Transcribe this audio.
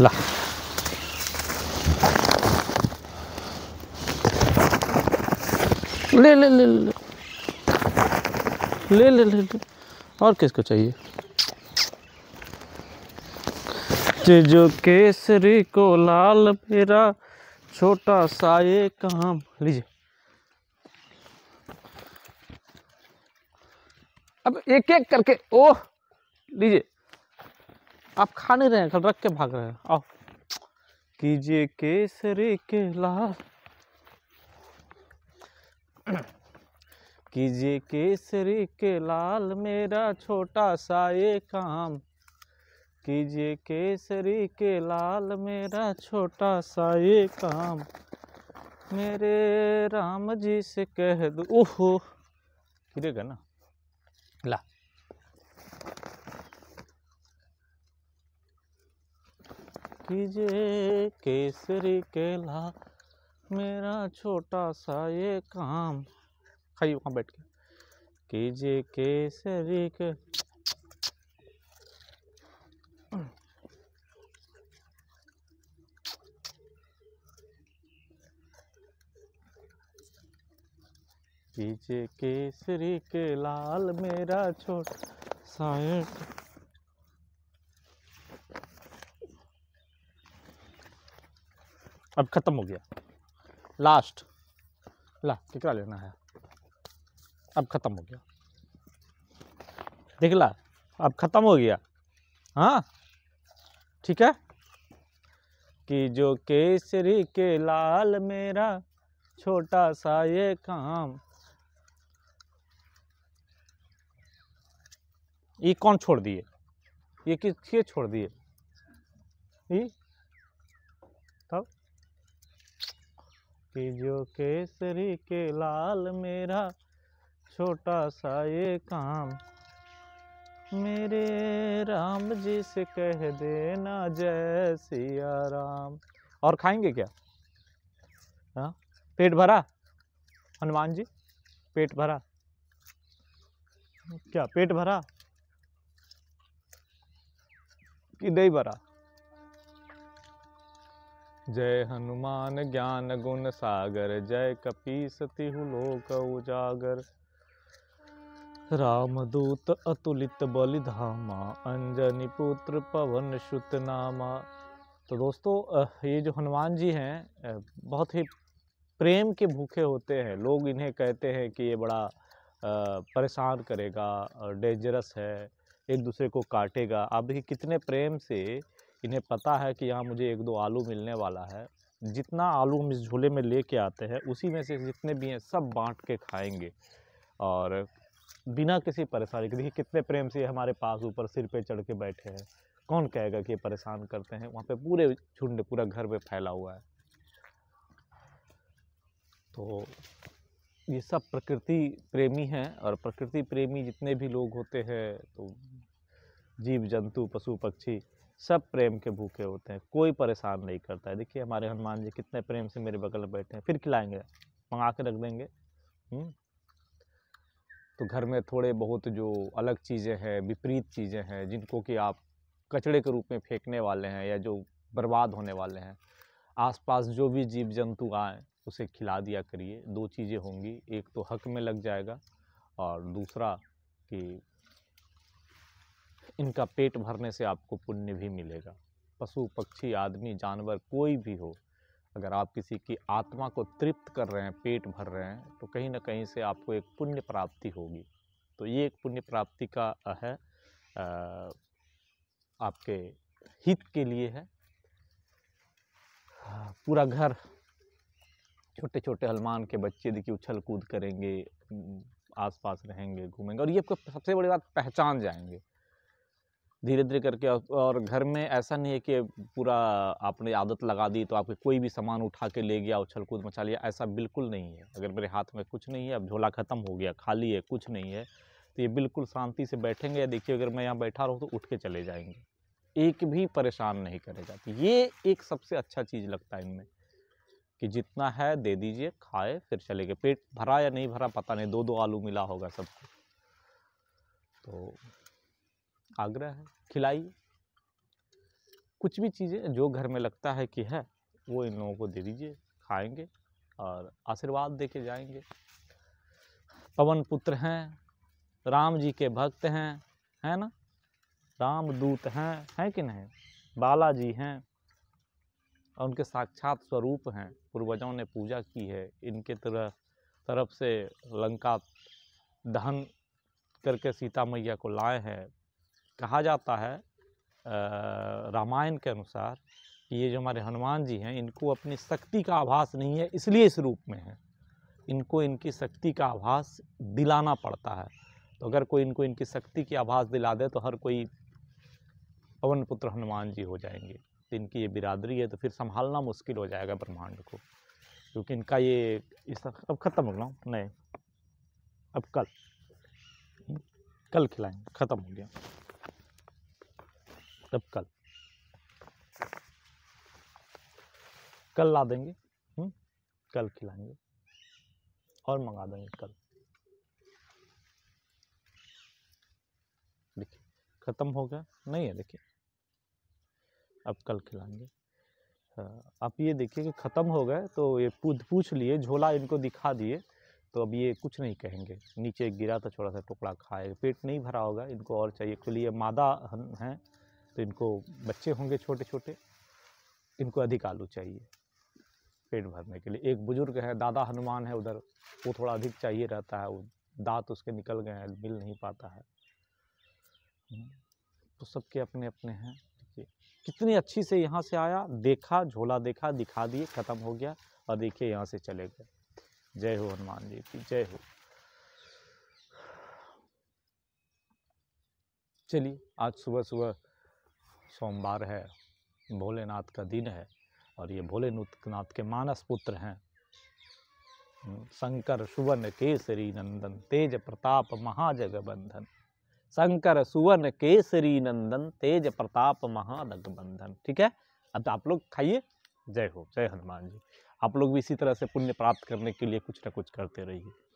ल ले ले ले ले ले ले ले ले और किसको चाहिए जो केसरी को लाल मेरा छोटा सा ये काम लीजिए अब एक एक करके ओह लीजिए आप खा नहीं रहे हैं रख के भाग रहे हैं आओ कीजिए केसरे के लाल कीजिए केसरी के लाल मेरा छोटा सा ये काम कीजिए केसरी के लाल मेरा छोटा सा ये काम मेरे राम जी से कह दो ओहो गिरेगा ना ला कीजिए केसरी केला मेरा छोटा सा ये काम खाइए वहाँ बैठ के कीजिए केसरी के कीजिए केसरी के लाल मेरा छोटा सा अब ख़त्म हो गया लास्ट ला कितना लेना है अब ख़त्म हो गया देख ला अब ख़त्म हो गया हाँ ठीक है कि जो केसरी के लाल मेरा छोटा सा ये काम ये कौन छोड़ दिए ये किसके छोड़ दिए कि जो केसरी के लाल मेरा छोटा सा ये काम मेरे राम जी से कह देना जय सिया राम और खाएंगे क्या हा? पेट भरा हनुमान जी पेट भरा क्या पेट भरा कि नहीं भरा जय हनुमान ज्ञान गुण सागर जय कपी तिहु लोक उजागर रामदूत अतुलित बलिधामा अंजनी पुत्र पवन सुत नामा तो दोस्तों ये जो हनुमान जी हैं बहुत ही प्रेम के भूखे होते हैं लोग इन्हें कहते हैं कि ये बड़ा परेशान करेगा डेंजरस है एक दूसरे को काटेगा अभी कितने प्रेम से इन्हें पता है कि यहाँ मुझे एक दो आलू मिलने वाला है जितना आलू हम इस झूले में लेके आते हैं उसी में से जितने भी हैं सब बांट के खाएंगे और बिना किसी परेशानी के देखिए कितने प्रेम से हमारे पास ऊपर सिर पे चढ़ के बैठे हैं कौन कहेगा कि ये परेशान करते हैं वहाँ पे पूरे झुंड पूरा घर में फैला हुआ है तो ये सब प्रकृति प्रेमी हैं और प्रकृति प्रेमी जितने भी लोग होते हैं तो जीव जंतु पशु पक्षी सब प्रेम के भूखे होते हैं कोई परेशान नहीं करता है देखिए हमारे हनुमान जी कितने प्रेम से मेरे बगल में बैठे हैं फिर खिलाएंगे मंगा के रख देंगे हम्म। तो घर में थोड़े बहुत जो अलग चीज़ें हैं विपरीत चीज़ें हैं जिनको कि आप कचड़े के रूप में फेंकने वाले हैं या जो बर्बाद होने वाले हैं आसपास जो भी जीव जंतु आए उसे खिला दिया करिए दो चीज़ें होंगी एक तो हक में लग जाएगा और दूसरा कि इनका पेट भरने से आपको पुण्य भी मिलेगा पशु पक्षी आदमी जानवर कोई भी हो अगर आप किसी की आत्मा को तृप्त कर रहे हैं पेट भर रहे हैं तो कहीं ना कहीं से आपको एक पुण्य प्राप्ति होगी तो ये एक पुण्य प्राप्ति का है आपके हित के लिए है हाँ, पूरा घर छोटे छोटे हलमान के बच्चे देखिए उछल कूद करेंगे आसपास रहेंगे घूमेंगे और ये आपको सबसे बड़ी बात पहचान जाएंगे धीरे धीरे करके और घर में ऐसा नहीं है कि पूरा आपने आदत लगा दी तो आपके कोई भी सामान उठा के ले गया उछल कूद मचा लिया ऐसा बिल्कुल नहीं है अगर मेरे हाथ में कुछ नहीं है अब झोला ख़त्म हो गया खाली है कुछ नहीं है तो ये बिल्कुल शांति से बैठेंगे या देखिए अगर मैं यहाँ बैठा रहूँ तो उठ के चले जाएंगे एक भी परेशान नहीं करेगा तो ये एक सबसे अच्छा चीज़ लगता है इनमें कि जितना है दे दीजिए खाए फिर चले गए पेट भरा या नहीं भरा पता नहीं दो दो आलू मिला होगा सबको तो आग्रह है खिलाइए कुछ भी चीज़ें जो घर में लगता है कि है वो इन लोगों को दे दीजिए खाएंगे और आशीर्वाद दे के जाएंगे पवन पुत्र हैं राम जी के भक्त हैं है ना रामदूत हैं हैं कि नहीं बालाजी हैं और उनके साक्षात स्वरूप हैं पूर्वजों ने पूजा की है इनके तरह तरफ से लंका दहन करके सीता मैया को लाए हैं कहा जाता है रामायण के अनुसार कि ये जो हमारे हनुमान जी हैं इनको अपनी शक्ति का आभास नहीं है इसलिए इस रूप में है इनको इनकी शक्ति का आभास दिलाना पड़ता है तो अगर कोई इनको इनकी शक्ति की आभास दिला दे तो हर कोई पवन पुत्र हनुमान जी हो जाएंगे तो इनकी ये बिरादरी है तो फिर संभालना मुश्किल हो जाएगा ब्रह्मांड को क्योंकि इनका ये इस अब ख़त्म हो गया नहीं अब कल कल खिलाएंगे ख़त्म हो गया तब मतलब कल कल ला देंगे हुँ? हम्म, कल खिलाएंगे और मंगा देंगे कल देखिए ख़त्म हो गया नहीं है देखिए अब कल खिलाएंगे हाँ, आप ये देखिए कि ख़त्म हो गए तो ये पूछ पूछ लिए झोला इनको दिखा दिए तो अब ये कुछ नहीं कहेंगे नीचे गिरा था तो छोटा सा टुकड़ा खाए पेट नहीं भरा होगा इनको और चाहिए एक्चुअली मादा हैं तो इनको बच्चे होंगे छोटे छोटे इनको अधिक आलू चाहिए पेट भरने के लिए एक बुज़ुर्ग है दादा हनुमान है उधर वो थोड़ा अधिक चाहिए रहता है वो दांत उसके निकल गए हैं मिल नहीं पाता है तो सबके अपने अपने हैं देखिए कितनी अच्छी से यहाँ से आया देखा झोला देखा दिखा दिए ख़त्म हो गया और देखिए यहाँ से चले गए जय हो हनुमान जी की जय हो चलिए आज सुबह सुबह सोमवार है भोलेनाथ का दिन है और ये भोलेनाथ के मानस पुत्र हैं हम्म, शंकर सुवर्ण केसरी नंदन तेज प्रताप महाजगबंधन शंकर सुवर्ण केसरी नंदन तेज प्रताप महाजगबंधन ठीक है अब आप लोग खाइए जय हो जय हनुमान जी आप लोग भी इसी तरह से पुण्य प्राप्त करने के लिए कुछ ना कुछ करते रहिए